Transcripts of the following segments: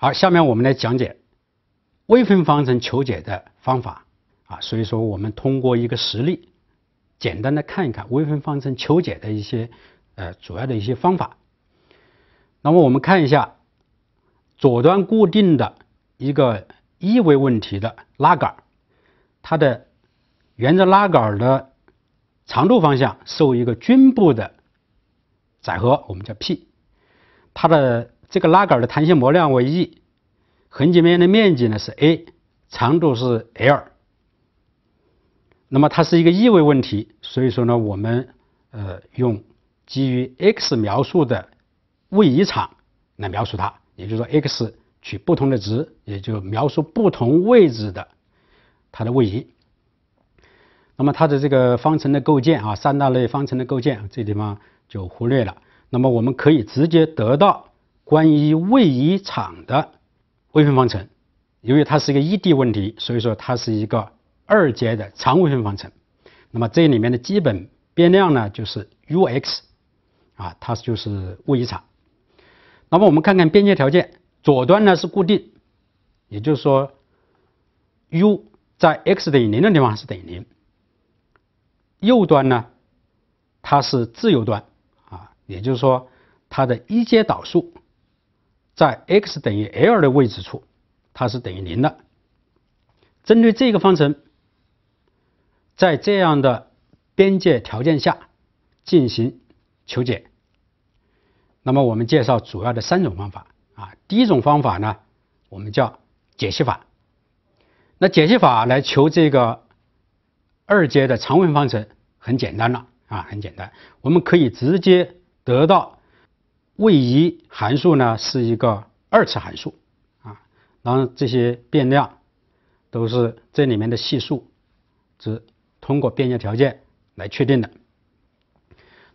好，下面我们来讲解微分方程求解的方法啊，所以说我们通过一个实例，简单的看一看微分方程求解的一些呃主要的一些方法。那么我们看一下左端固定的，一个一维问题的拉杆，它的沿着拉杆的长度方向受一个均布的载荷，我们叫 P，它的。这个拉杆的弹性模量为 E，横截面的面积呢是 A，长度是 L。那么它是一个异位问题，所以说呢，我们呃用基于 x 描述的位移场来描述它，也就是说 x 取不同的值，也就描述不同位置的它的位移。那么它的这个方程的构建啊，三大类方程的构建，这地方就忽略了。那么我们可以直接得到。关于位移场的微分方程，由于它是一个异 D 问题，所以说它是一个二阶的常微分方程。那么这里面的基本变量呢，就是 u(x)，啊，它就是位移场。那么我们看看边界条件，左端呢是固定，也就是说 u 在 x 等于零的地方是等于零。右端呢，它是自由端，啊，也就是说它的一阶导数。在 x 等于 l 的位置处，它是等于零的。针对这个方程，在这样的边界条件下进行求解。那么我们介绍主要的三种方法啊，第一种方法呢，我们叫解析法。那解析法来求这个二阶的常温方程，很简单了啊，很简单，我们可以直接得到。位移函数呢是一个二次函数啊，然后这些变量都是这里面的系数，是通过边界条件来确定的。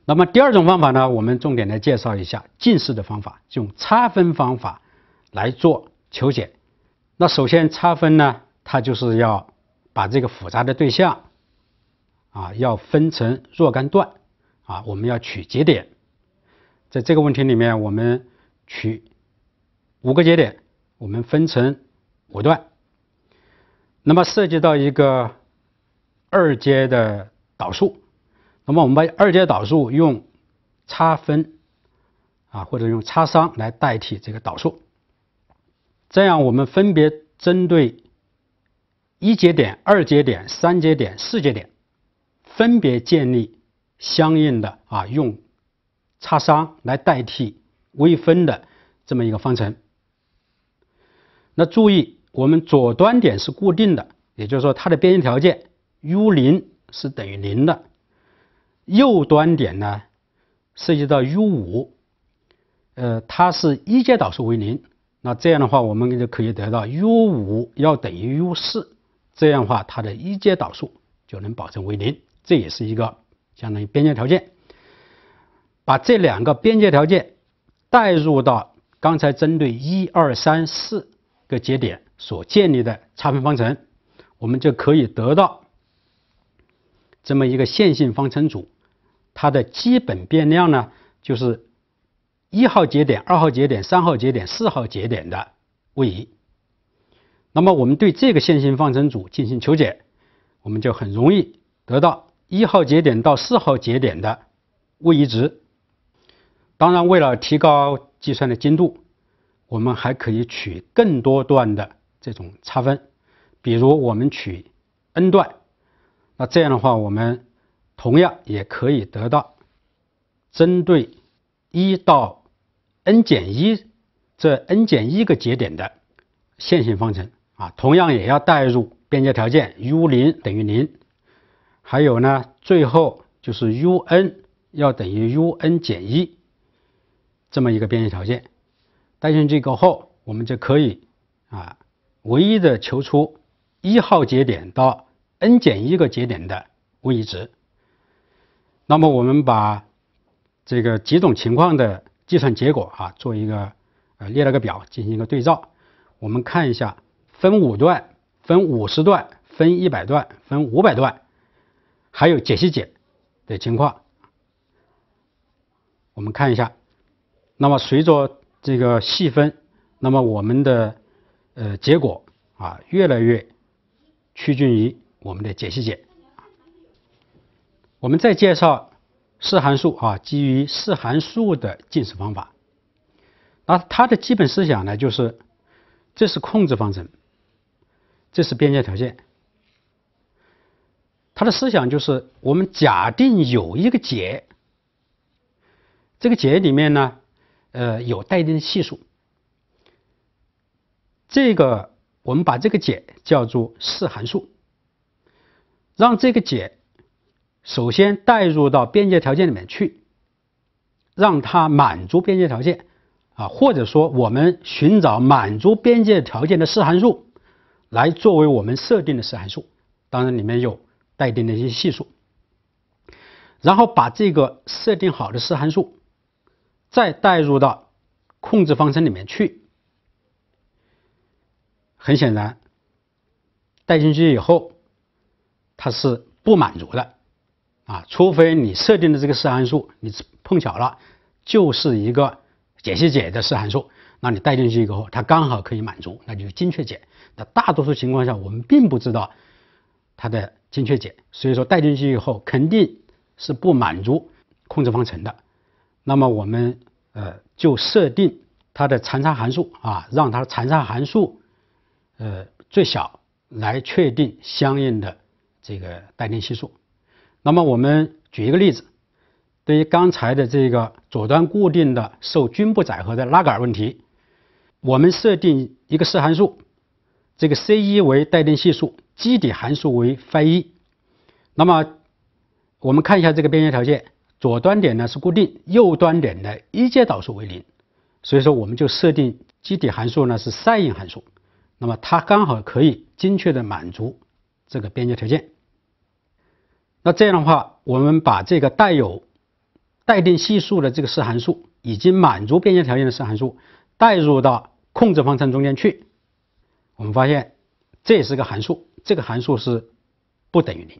那么第二种方法呢，我们重点来介绍一下近似的方法，用差分方法来做求解。那首先差分呢，它就是要把这个复杂的对象啊，要分成若干段啊，我们要取节点。在这个问题里面，我们取五个节点，我们分成五段。那么涉及到一个二阶的导数，那么我们把二阶导数用差分啊或者用差商来代替这个导数。这样我们分别针对一节点、二节点、三节点、四节点，分别建立相应的啊用。差商来代替微分的这么一个方程。那注意，我们左端点是固定的，也就是说它的边界条件 u 零是等于零的。右端点呢，涉及到 u 五，呃，它是一阶导数为零。那这样的话，我们就可以得到 u 五要等于 u 四。这样的话，它的一阶导数就能保证为零，这也是一个相当于边界条件。把这两个边界条件带入到刚才针对一二三四个节点所建立的差分方程，我们就可以得到这么一个线性方程组。它的基本变量呢，就是一号节点、二号节点、三号节点、四号节点的位移。那么我们对这个线性方程组进行求解，我们就很容易得到一号节点到四号节点的位移值。当然，为了提高计算的精度，我们还可以取更多段的这种差分。比如我们取 n 段，那这样的话，我们同样也可以得到针对一到 n 减一这 n 减一个节点的线性方程啊。同样也要代入边界条件 u 零等于零，还有呢，最后就是 u n 要等于 u n 减一。这么一个边界条件，带进去过后，我们就可以啊，唯一的求出一号节点到 n 减一个节点的位移值。那么我们把这个几种情况的计算结果啊，做一个呃列了个表进行一个对照。我们看一下，分五段、分五十段、分一百段、分五百段，还有解析解的情况。我们看一下。那么随着这个细分，那么我们的呃结果啊越来越趋近于我们的解析解。我们再介绍四函数啊，基于四函数的近似方法。那它的基本思想呢，就是这是控制方程，这是边界条件。它的思想就是我们假定有一个解，这个解里面呢。呃，有待定的系数。这个，我们把这个解叫做四函数。让这个解首先带入到边界条件里面去，让它满足边界条件啊，或者说我们寻找满足边界条件的四函数，来作为我们设定的四函数，当然里面有待定的一些系数。然后把这个设定好的四函数。再带入到控制方程里面去，很显然，带进去以后，它是不满足的啊，除非你设定的这个四函数你碰巧了，就是一个解析解的四函数，那你带进去以后，它刚好可以满足，那就是精确解。那大多数情况下，我们并不知道它的精确解，所以说带进去以后肯定是不满足控制方程的。那么我们呃就设定它的残差函数啊，让它的残差函数呃最小，来确定相应的这个带电系数。那么我们举一个例子，对于刚才的这个左端固定的受均布载荷的拉杆问题，我们设定一个四函数，这个 c 一为带电系数，基底函数为 phi 一。那么我们看一下这个边界条件。左端点呢是固定，右端点的一阶导数为零，所以说我们就设定基底函数呢是 sin 函数，那么它刚好可以精确的满足这个边界条件。那这样的话，我们把这个带有待定系数的这个试函数，已经满足边界条件的试函数，带入到控制方程中间去，我们发现这也是个函数，这个函数是不等于零。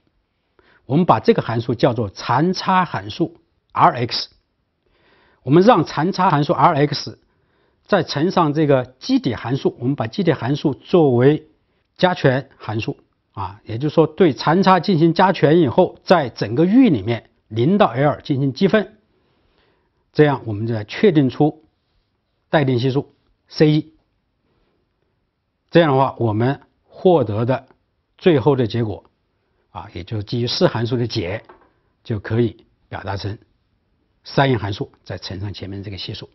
我们把这个函数叫做残差函数 R(x)，我们让残差函数 R(x) 再乘上这个基底函数，我们把基底函数作为加权函数啊，也就是说对残差进行加权以后，在整个域里面零到 L 进行积分，这样我们再确定出待定系数 c 一，这样的话我们获得的最后的结果。啊，也就基于四函数的解，就可以表达成三元函数，再乘上前面这个系数。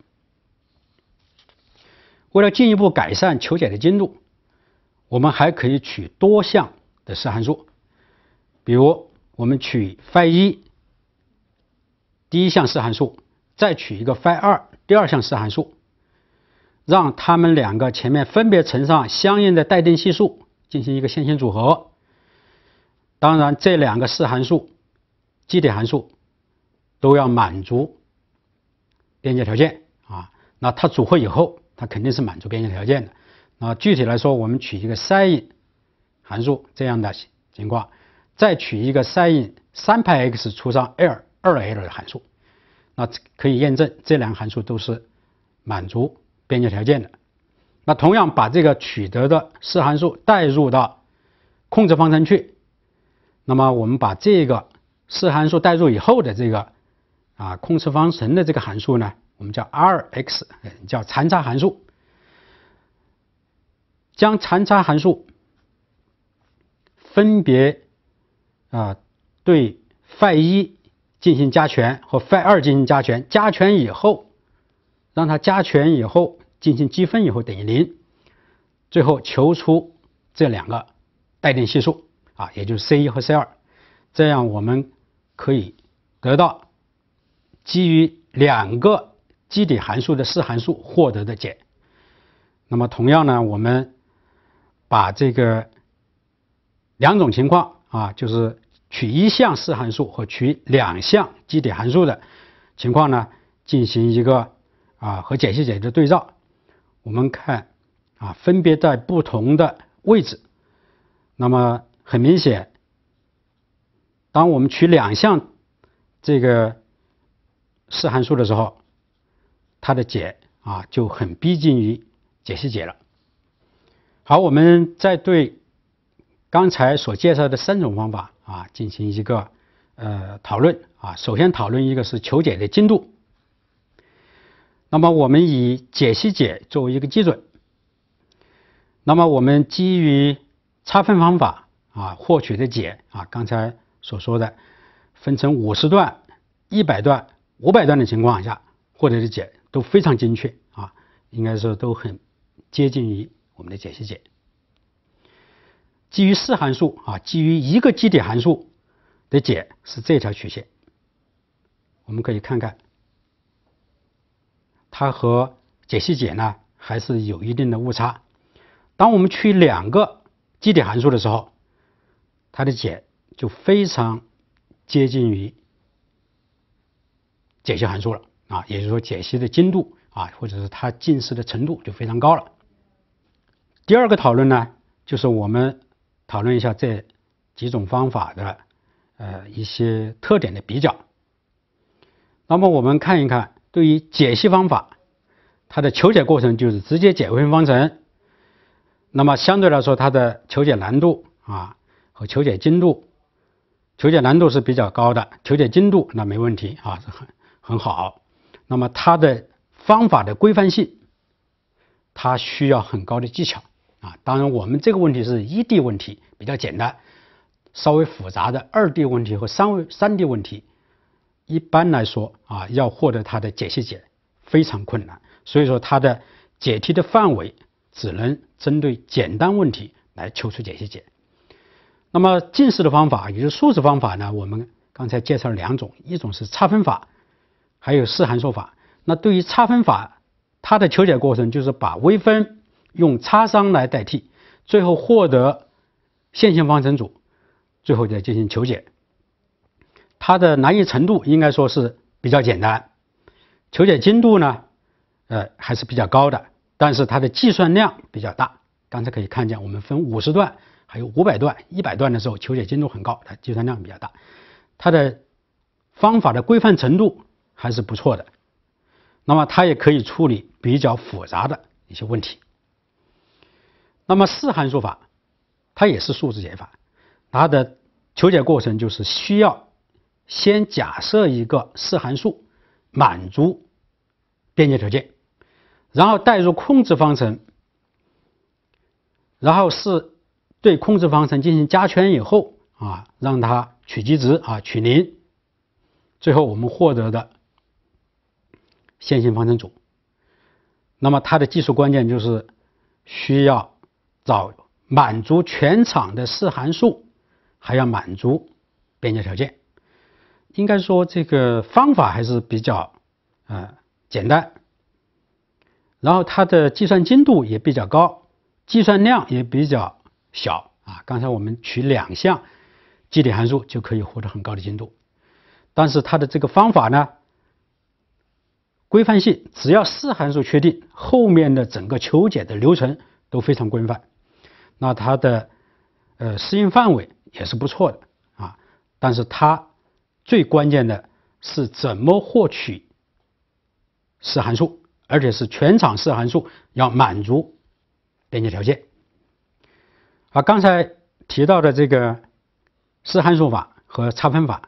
为了进一步改善求解的精度，我们还可以取多项的四函数，比如我们取 phi 一第一项四函数，再取一个 phi 二第二项四函数，让它们两个前面分别乘上相应的待定系数，进行一个线性组合。当然，这两个四函数、基底函数都要满足边界条件啊。那它组合以后，它肯定是满足边界条件的。那具体来说，我们取一个 s i n 函数这样的情况，再取一个 s i n 三派 x 除上 l 二 l 的函数，那可以验证这两个函数都是满足边界条件的。那同样把这个取得的四函数代入到控制方程去。那么我们把这个四函数代入以后的这个啊控制方程的这个函数呢，我们叫 R(x) 叫残差函数。将残差函数分别啊对 phi 一进行加权和 phi 二进行加权，加权以后让它加权以后进行积分以后等于零，最后求出这两个待定系数。啊，也就是 C 一和 C 二，这样我们可以得到基于两个基底函数的四函数获得的解。那么同样呢，我们把这个两种情况啊，就是取一项四函数和取两项基底函数的情况呢，进行一个啊和解析解的对照。我们看啊，分别在不同的位置，那么。很明显，当我们取两项这个四函数的时候，它的解啊就很逼近于解析解了。好，我们再对刚才所介绍的三种方法啊进行一个呃讨论啊。首先讨论一个是求解的精度，那么我们以解析解作为一个基准，那么我们基于差分方法。啊，获取的解啊，刚才所说的，分成五十段、一百段、五百段的情况下，获得的解都非常精确啊，应该说都很接近于我们的解析解。基于四函数啊，基于一个基底函数的解是这条曲线，我们可以看看它和解析解呢还是有一定的误差。当我们取两个基底函数的时候，它的解就非常接近于解析函数了啊，也就是说解析的精度啊，或者是它近似的程度就非常高了。第二个讨论呢，就是我们讨论一下这几种方法的呃一些特点的比较。那么我们看一看，对于解析方法，它的求解过程就是直接解微分方程，那么相对来说它的求解难度啊。和求解精度，求解难度是比较高的。求解精度那没问题啊，很很好。那么它的方法的规范性，它需要很高的技巧啊。当然，我们这个问题是一 d 问题，比较简单。稍微复杂的二 d 问题和三维、三 d 问题，一般来说啊，要获得它的解析解非常困难。所以说，它的解题的范围只能针对简单问题来求出解析解。那么近似的方法，也就是数字方法呢？我们刚才介绍了两种，一种是差分法，还有试函数法。那对于差分法，它的求解过程就是把微分用差商来代替，最后获得线性方程组，最后再进行求解。它的难易程度应该说是比较简单，求解精度呢，呃还是比较高的，但是它的计算量比较大。刚才可以看见，我们分五十段。还有五百段、一百段的时候，求解精度很高，它计算量比较大，它的方法的规范程度还是不错的。那么它也可以处理比较复杂的一些问题。那么四函数法，它也是数字解法，它的求解过程就是需要先假设一个四函数满足边界条件，然后代入控制方程，然后是。对控制方程进行加权以后啊，让它取极值啊取零，最后我们获得的线性方程组。那么它的技术关键就是需要找满足全场的四函数，还要满足边界条件。应该说这个方法还是比较呃简单，然后它的计算精度也比较高，计算量也比较。小啊，刚才我们取两项基底函数就可以获得很高的精度，但是它的这个方法呢，规范性，只要四函数确定，后面的整个求解的流程都非常规范，那它的呃适应范围也是不错的啊，但是它最关键的是怎么获取四函数，而且是全场四函数要满足边界条件。啊，刚才提到的这个四函数法和差分法，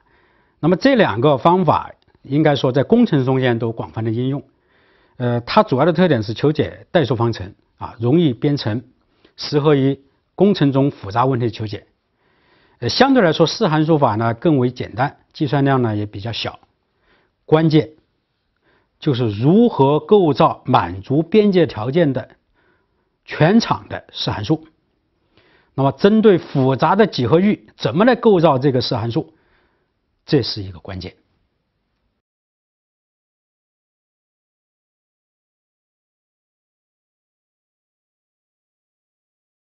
那么这两个方法应该说在工程中间都广泛的应用。呃，它主要的特点是求解代数方程啊，容易编程，适合于工程中复杂问题求解。呃，相对来说，四函数法呢更为简单，计算量呢也比较小。关键就是如何构造满足边界条件的全场的四函数。那么，针对复杂的几何域，怎么来构造这个四函数，这是一个关键。